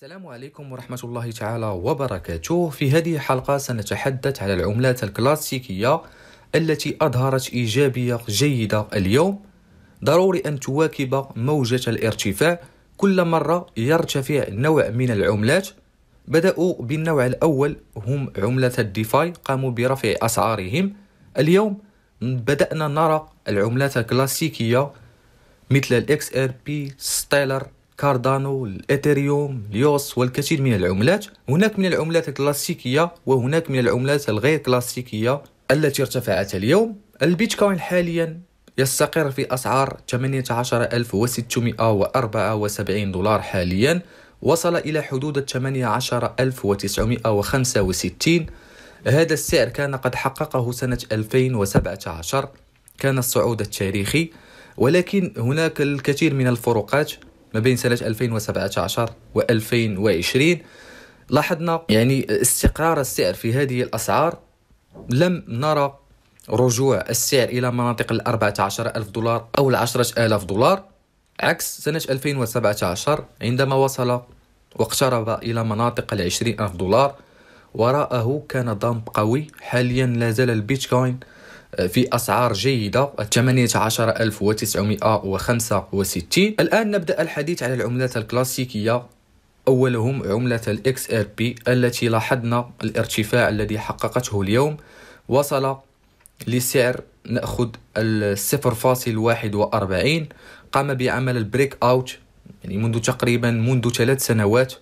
السلام عليكم ورحمة الله تعالى وبركاته في هذه الحلقة سنتحدث على العملات الكلاسيكية التي أظهرت إيجابية جيدة اليوم ضروري أن تواكب موجة الارتفاع كل مرة يرتفع نوع من العملات بدأوا بالنوع الأول هم عملة الديفاي قاموا برفع أسعارهم اليوم بدأنا نرى العملات الكلاسيكية مثل الاكس ار بي ستيلر كاردانو الإثيريوم اليوس والكثير من العملات هناك من العملات الكلاسيكية وهناك من العملات الغير كلاسيكية التي ارتفعت اليوم البيتكوين حاليا يستقر في أسعار 18674 دولار حاليا وصل إلى حدود 18965 هذا السعر كان قد حققه سنة 2017 كان الصعود التاريخي ولكن هناك الكثير من الفروقات ما بين سنة 2017 و 2020 لاحظنا يعني استقرار السعر في هذه الأسعار لم نرى رجوع السعر إلى مناطق ال 14 ألف دولار أو ال 10 ألف دولار عكس سنة 2017 عندما وصل واقترب إلى مناطق ال 20 ألف دولار وراءه كان ضم قوي حاليا لا زال البيتكوين في أسعار جيدة 18965 الآن نبدأ الحديث على العملات الكلاسيكية أولهم عملة الاكس ار بي التي لاحظنا الارتفاع الذي حققته اليوم وصل لسعر نأخذ الصفر 0.41 قام بعمل البريك أوت يعني منذ تقريبا منذ ثلاث سنوات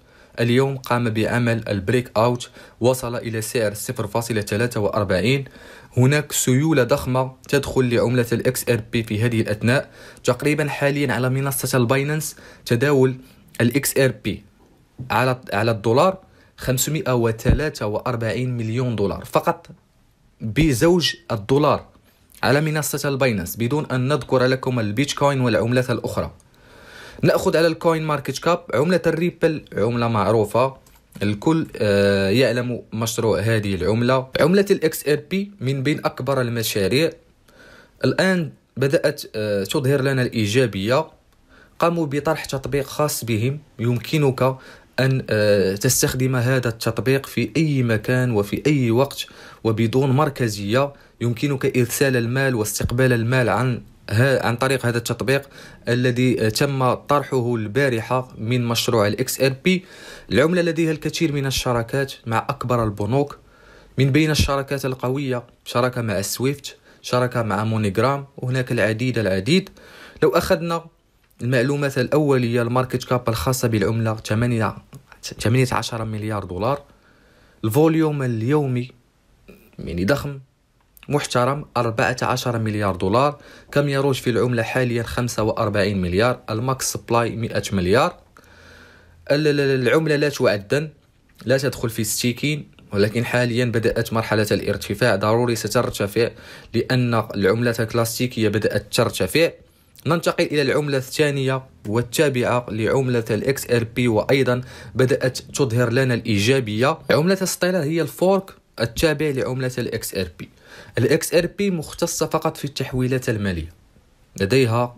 اليوم قام بعمل البريك اوت وصل إلى سعر 0.43 هناك سيولة ضخمة تدخل لعملة الاكس ار بي في هذه الأثناء تقريبا حاليا على منصة الباينانس تداول الاكس ار بي على على الدولار 543 مليون دولار فقط بزوج الدولار على منصة الباينانس بدون أن نذكر لكم البيتكوين والعملات الأخرى ناخذ على الكوين ماركت كاب عمله الريبل عمله معروفه الكل آه، يعلم مشروع هذه العمله عمله الاكس ار بي من بين اكبر المشاريع الان بدات آه، تظهر لنا الايجابيه قاموا بطرح تطبيق خاص بهم يمكنك أن آه، تستخدم هذا التطبيق في أي مكان وفي أي وقت وبدون مركزية يمكنك إرسال المال واستقبال المال عن عن طريق هذا التطبيق الذي آه، تم طرحه البارحة من مشروع الاكس ار بي العملة لديها الكثير من الشراكات مع أكبر البنوك من بين الشراكات القوية شراكة مع سويفت شراكة مع مونيغرام وهناك العديد العديد لو أخذنا المعلومات الأولية الماركت كاب الخاصة بالعملة 8 18 مليار دولار الفوليوم اليومي يعني ضخم محترم 14 مليار دولار كم يروج في العملة حاليا 45 مليار الماكس سبلاي 100 مليار العملة لا تعدن لا تدخل في ستيكين ولكن حاليا بدأت مرحلة الارتفاع ضروري سترتفع لأن العملة الكلاسيكية بدأت ترتفع ننتقل إلى العملة الثانية والتابعة لعملة الاكس ار بي وأيضا بدأت تظهر لنا الإيجابية عملة السطيلة هي الفورك التابع لعملة الاكس ار بي الاكس ار بي مختصه فقط في التحويلات الماليه لديها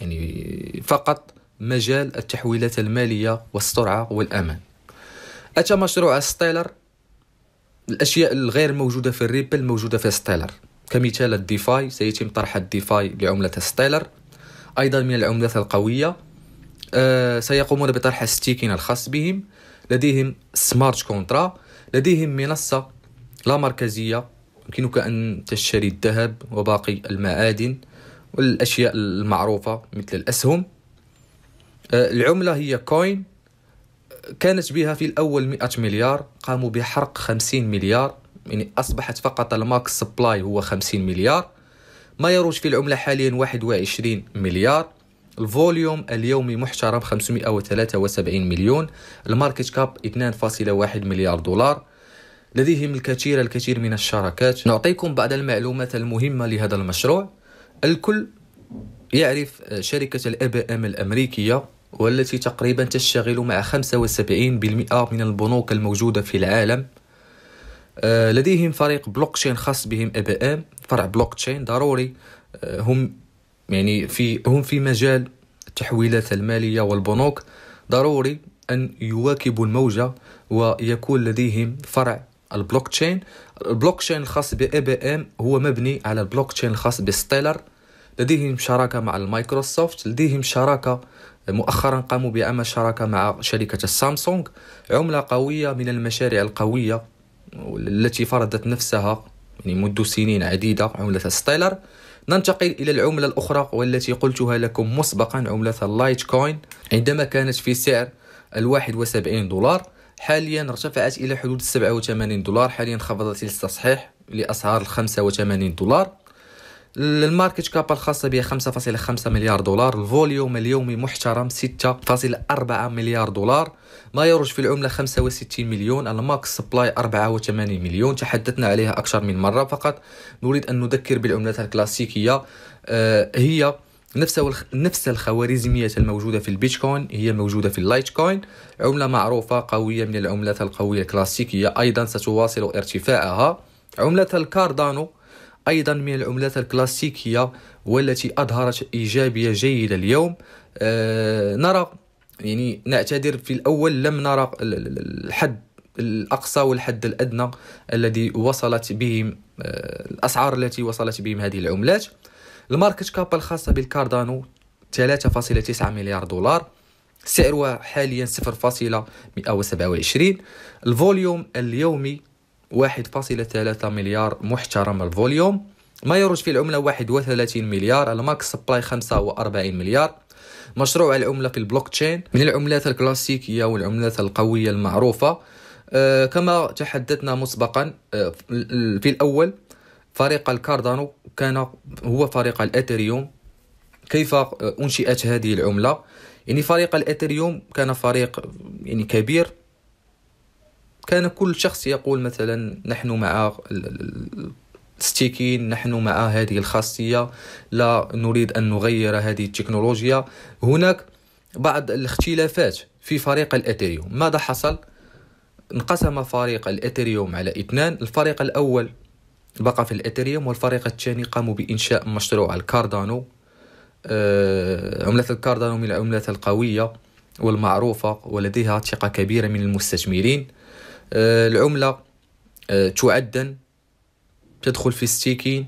يعني فقط مجال التحويلات الماليه والسرعه والامان اتى مشروع ستيلر الاشياء الغير موجوده في الريبل موجوده في ستيلر كمثال الديفاي سيتم طرح الديفاي لعمله ستيلر ايضا من العملات القويه أه سيقومون بطرح ستيكين الخاص بهم لديهم سمارت كونترا لديهم منصه لا مركزيه يمكنك أن تشتري الذهب وباقي المعادن والأشياء المعروفة مثل الأسهم آه، العملة هي كوين كانت بها في الأول 100 مليار قاموا بحرق 50 مليار يعني أصبحت فقط الماكس سبلاي هو 50 مليار ما يروج في العملة حاليا 21 مليار الفوليوم اليومي محترم 573 مليون الماركت كاب 2.1 مليار دولار لديهم الكثير الكثير من الشراكات نعطيكم بعض المعلومات المهمة لهذا المشروع الكل يعرف آه، شركة الأب أم الأمريكية والتي تقريبا تشتغل مع 75% من البنوك الموجودة في العالم آه، لديهم فريق بلوكشين خاص بهم أب أم فرع بلوكشين ضروري آه، هم يعني في هم في مجال التحويلات المالية والبنوك ضروري أن يواكبوا الموجة ويكون لديهم فرع البلوك تشين البلوك تشين الخاص اي بي ام هو مبني على البلوك تشين الخاص بستيلر لديهم شراكه مع المايكروسوفت لديهم شراكه مؤخرا قاموا بعمل شراكه مع شركه السامسونج عمله قويه من المشاريع القويه التي فرضت نفسها يعني منذ سنين عديده عمله ستيلر ننتقل إلى العملة الأخرى والتي قلتها لكم مسبقا عملة اللايت كوين عندما كانت في سعر الواحد وسبعين دولار حاليا ارتفعت الى حدود 87 دولار حاليا انخفضت للتصحيح لاسعار 85 دولار الماركت كاب الخاصة بها 5.5 مليار دولار الفوليوم اليومي محترم 6.4 مليار دولار ما يروج في العملة 65 مليون الماكس سبلاي 84 مليون تحدثنا عليها أكثر من مرة فقط نريد أن نذكر بالعملات الكلاسيكية آه، هي نفس نفس الخوارزميات الموجوده في البيتكوين هي موجوده في اللايت كوين عمله معروفه قويه من العملات القويه الكلاسيكيه ايضا ستواصل ارتفاعها عمله الكاردانو ايضا من العملات الكلاسيكيه والتي اظهرت ايجابيه جيده اليوم أه نرى يعني نعتذر في الاول لم نرى الحد الاقصى والحد الادنى الذي وصلت بهم آه، الاسعار التي وصلت بهم هذه العملات الماركت كاب الخاصه بالكاردانو 3.9 مليار دولار سعرها حاليا 0.127 الفوليوم اليومي 1.3 مليار محترم الفوليوم ما يروج في العمله 31 مليار الماكس سبلاي 45 مليار مشروع العمله في البلوك تشين من العملات الكلاسيكيه والعملات القويه المعروفه آه، كما تحدثنا مسبقا آه، في الاول فريق الكاردانو كان هو فريق الإثيريوم كيف أنشئت هذه العملة يعني فريق الإثيريوم كان فريق يعني كبير كان كل شخص يقول مثلا نحن مع ستيكين نحن مع هذه الخاصية لا نريد أن نغير هذه التكنولوجيا هناك بعض الاختلافات في فريق الإثيريوم ماذا حصل؟ انقسم فريق الإثيريوم على اثنان الفريق الأول بقى في الإثيريوم والفريق الثاني قاموا بإنشاء مشروع الكاردانو آه، عملة الكاردانو من العملات القوية والمعروفة ولديها ثقة كبيرة من المستثمرين آه، العملة آه، تعدن تدخل في ستيكين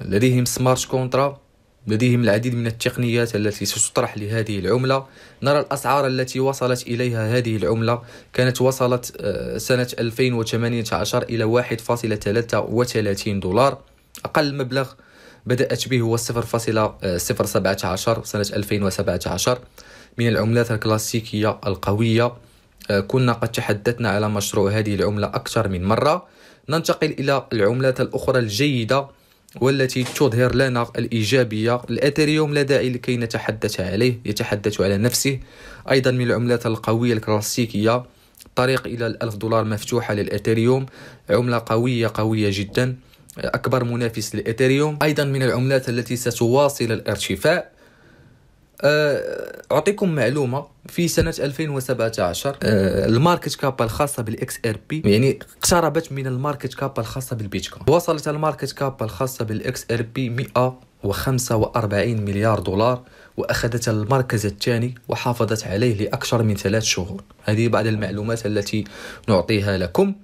لديهم سمارت كونترا لديهم العديد من التقنيات التي ستطرح لهذه العملة نرى الأسعار التي وصلت إليها هذه العملة كانت وصلت آه، سنة 2018 إلى 1.33 دولار أقل مبلغ بدأت به هو 0.017 آه، سنة 2017 من العملات الكلاسيكية القوية آه، كنا قد تحدثنا على مشروع هذه العملة أكثر من مرة ننتقل إلى العملات الأخرى الجيدة والتي تظهر لنا الإيجابية الأثريوم لا داعي لكي نتحدث عليه يتحدث على نفسه أيضا من العملات القوية الكلاسيكية الطريق إلى الألف دولار مفتوحة للأثريوم عملة قوية قوية جدا أكبر منافس للأثريوم أيضا من العملات التي ستواصل الارتفاع أه، اعطيكم معلومه في سنه 2017 أه، الماركت كاب الخاصه بالاكس ار بي يعني اقتربت من الماركت كاب الخاصه بالبيتكوين وصلت الماركت كاب الخاصه بالاكس ار بي 145 مليار دولار واخذت المركز الثاني وحافظت عليه لاكثر من ثلاث شهور هذه بعض المعلومات التي نعطيها لكم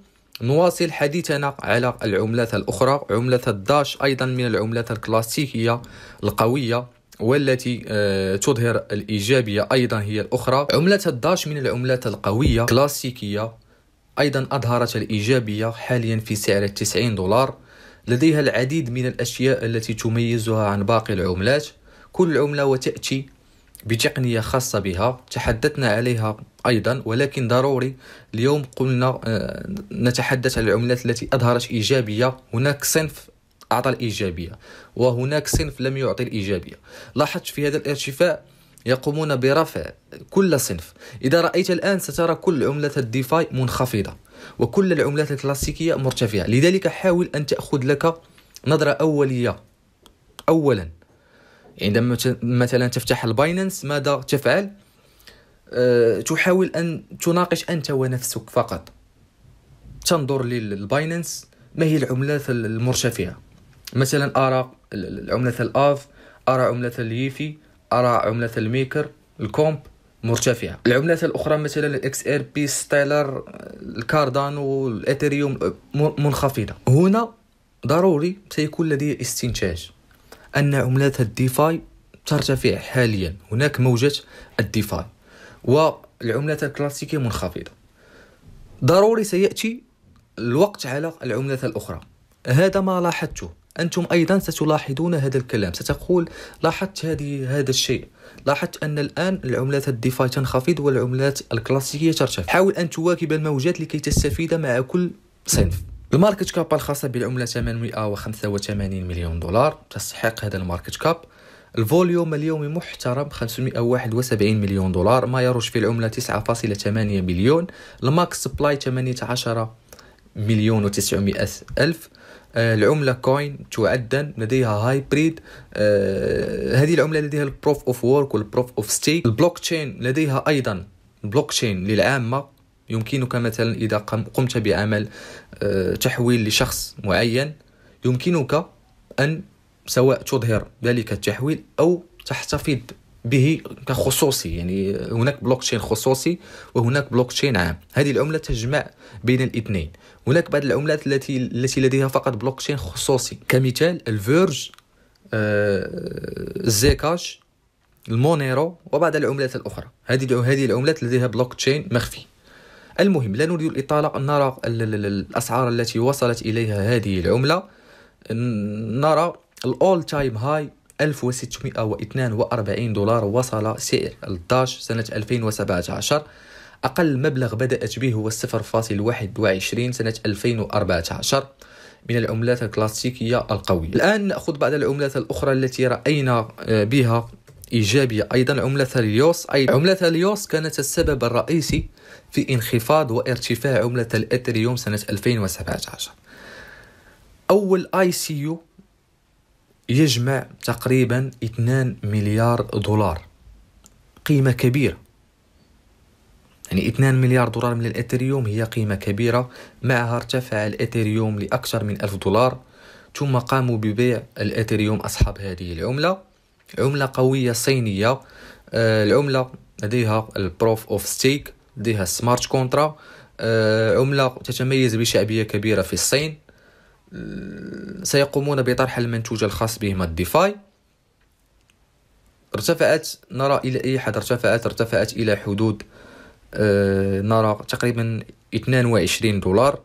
نواصل حديثنا على العملات الاخرى عمله الداش ايضا من العملات الكلاسيكيه القويه والتي آه، تظهر الإيجابية أيضا هي الأخرى عملة الداش من العملات القوية كلاسيكية أيضا أظهرت الإيجابية حاليا في سعر 90 دولار لديها العديد من الأشياء التي تميزها عن باقي العملات كل عملة وتأتي بتقنية خاصة بها تحدثنا عليها أيضا ولكن ضروري اليوم قلنا آه، نتحدث عن العملات التي أظهرت إيجابية هناك صنف أعطى الإيجابية وهناك صنف لم يعطي الإيجابية لاحظت في هذا الارتفاع يقومون برفع كل صنف إذا رأيت الآن سترى كل عمله الديفاي منخفضة وكل العملات الكلاسيكية مرتفعة لذلك حاول أن تأخذ لك نظرة أولية أولا عندما مثلا تفتح الباينانس ماذا تفعل أه تحاول أن تناقش أنت ونفسك فقط تنظر للباينانس ما هي العملات المرتفعة مثلا ارى العمله الاف ارى عمله اليفي ارى عمله الميكر الكومب مرتفعه العملات الاخرى مثلا الاكس ار بي ستايلر الكاردانو الاثيريوم منخفضه هنا ضروري سيكون لدي استنتاج ان عملات الديفاي ترتفع حاليا هناك موجه الديفاي والعملات الكلاسيكيه منخفضه ضروري سياتي الوقت على العملات الاخرى هذا ما لاحظته انتم ايضا ستلاحظون هذا الكلام ستقول لاحظت هذه هذا الشيء لاحظت ان الان العملات الديفاي تنخفض والعملات الكلاسيكيه ترتفع حاول ان تواكب الموجات لكي تستفيد مع كل صنف الماركت كاب الخاصة بالعملة 885 مليون دولار تستحق هذا الماركت كاب الفوليوم اليومي محترم 571 مليون دولار ما يروج في العملة 9.8 مليون الماكس سبلاي 18 مليون و900 ألف آه، العملة كوين تعدن لديها هايبريد آه، هذه العملة لديها البروف اوف وورك والبروف اوف ستيك البلوك تشين لديها ايضا بلوك تشين للعامة يمكنك مثلا اذا قمت بعمل آه، تحويل لشخص معين يمكنك ان سواء تظهر ذلك التحويل او تحتفظ به كخصوصي يعني هناك بلوك تشين خصوصي وهناك بلوك تشين عام هذه العمله تجمع بين الاثنين هناك بعض العملات التي التي لديها فقط بلوكشين خصوصي كمثال الفيرج الزيكاش المونيرو وبعض العملات الاخرى هذه هذه العملات لديها بلوك تشين مخفي المهم لا نريد الاطاله ان نرى الاسعار التي وصلت اليها هذه العمله نرى الاول تايم هاي 1642 دولار وصل سعر الداش سنه 2017 أقل مبلغ بدأت به هو 0.21 سنة 2014 من العملات الكلاسيكية القوية الآن نأخذ بعض العملات الأخرى التي رأينا آه، بها إيجابية أيضا عملة اليوس أي عملة اليوس كانت السبب الرئيسي في انخفاض وارتفاع عملة الأثريوم سنة 2017 أول آي سي يو يجمع تقريبا 2 مليار دولار قيمة كبيرة يعني 2 مليار دولار من الإثيريوم هي قيمة كبيرة معها ارتفع الإثيريوم لأكثر من ألف دولار ثم قاموا ببيع الإثيريوم أصحاب هذه العملة عملة قوية صينية آه، العملة لديها البروف اوف ستيك لديها سمارت آه، كونترا عملة تتميز بشعبية كبيرة في الصين آه، سيقومون بطرح المنتوج الخاص بهم الديفاي ارتفعت نرى إلى أي حد ارتفعت ارتفعت إلى حدود آه، نرى تقريبا 22 دولار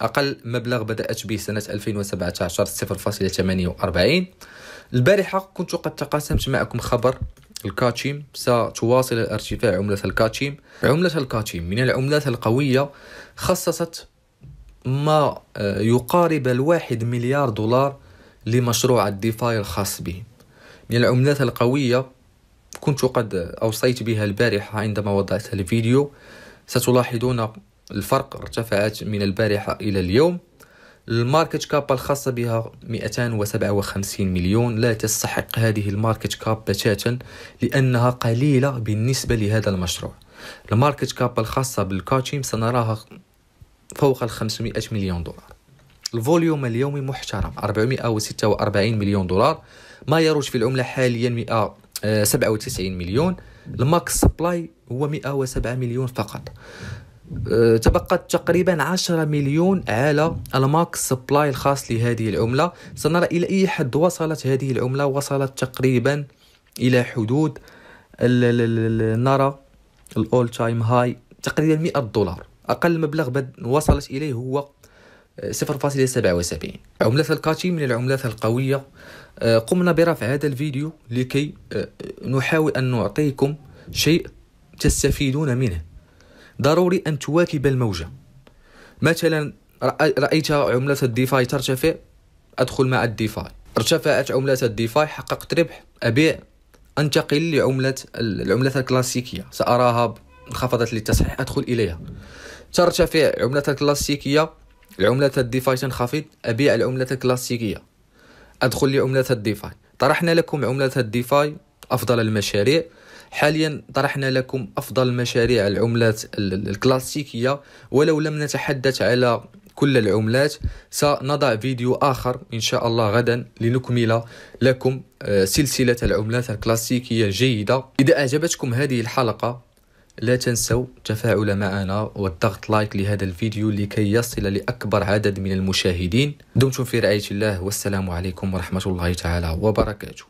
أقل مبلغ بدأت به سنة 2017 0.48 البارحة كنت قد تقاسمت معكم خبر الكاتشيم ستواصل ارتفاع عملة الكاتشيم عملة الكاتشيم من العملات القوية خصصت ما آه، يقارب الواحد مليار دولار لمشروع الديفاي الخاص به من العملات القوية كنت قد أوصيت بها البارحة عندما وضعت الفيديو ستلاحظون الفرق ارتفعت من البارحة إلى اليوم الماركت كاب الخاصة بها 257 مليون لا تستحق هذه الماركت كاب بتاتا لأنها قليلة بالنسبة لهذا المشروع الماركت كاب الخاصة بالكوتشيم سنراها فوق ال 500 مليون دولار الفوليوم اليومي محترم 446 مليون دولار ما يروج في العملة حاليا 97 آه، مليون الماكس سبلاي هو 107 مليون فقط آه، تبقت تقريبا 10 مليون على الماكس سبلاي الخاص لهذه العملة سنرى إلى أي حد وصلت هذه العملة وصلت تقريبا إلى حدود نرى الأول تايم هاي تقريبا 100 دولار أقل مبلغ وصلت إليه هو 0.77 عملة الكاتشي من العملات القوية آه، قمنا برفع هذا الفيديو لكي آه، نحاول أن نعطيكم شيء تستفيدون منه ضروري أن تواكب الموجة مثلا رأيت عملة الديفاي ترتفع أدخل مع الديفاي ارتفعت عملة الديفاي حققت ربح أبيع أنتقل لعملة العملة الكلاسيكية سأراها انخفضت للتصحيح أدخل إليها ترتفع عملة الكلاسيكية العملة الديفاي تنخفض أبيع العملة الكلاسيكية أدخل لعملة الديفاي طرحنا لكم عملة الديفاي أفضل المشاريع حاليا طرحنا لكم أفضل مشاريع العملات الكلاسيكية ولو لم نتحدث على كل العملات سنضع فيديو آخر إن شاء الله غدا لنكمل لكم آه، سلسلة العملات الكلاسيكية الجيدة إذا أعجبتكم هذه الحلقة لا تنسوا التفاعل معنا والضغط لايك لهذا الفيديو لكي يصل لأكبر عدد من المشاهدين دمتم في رعاية الله والسلام عليكم ورحمة الله تعالى وبركاته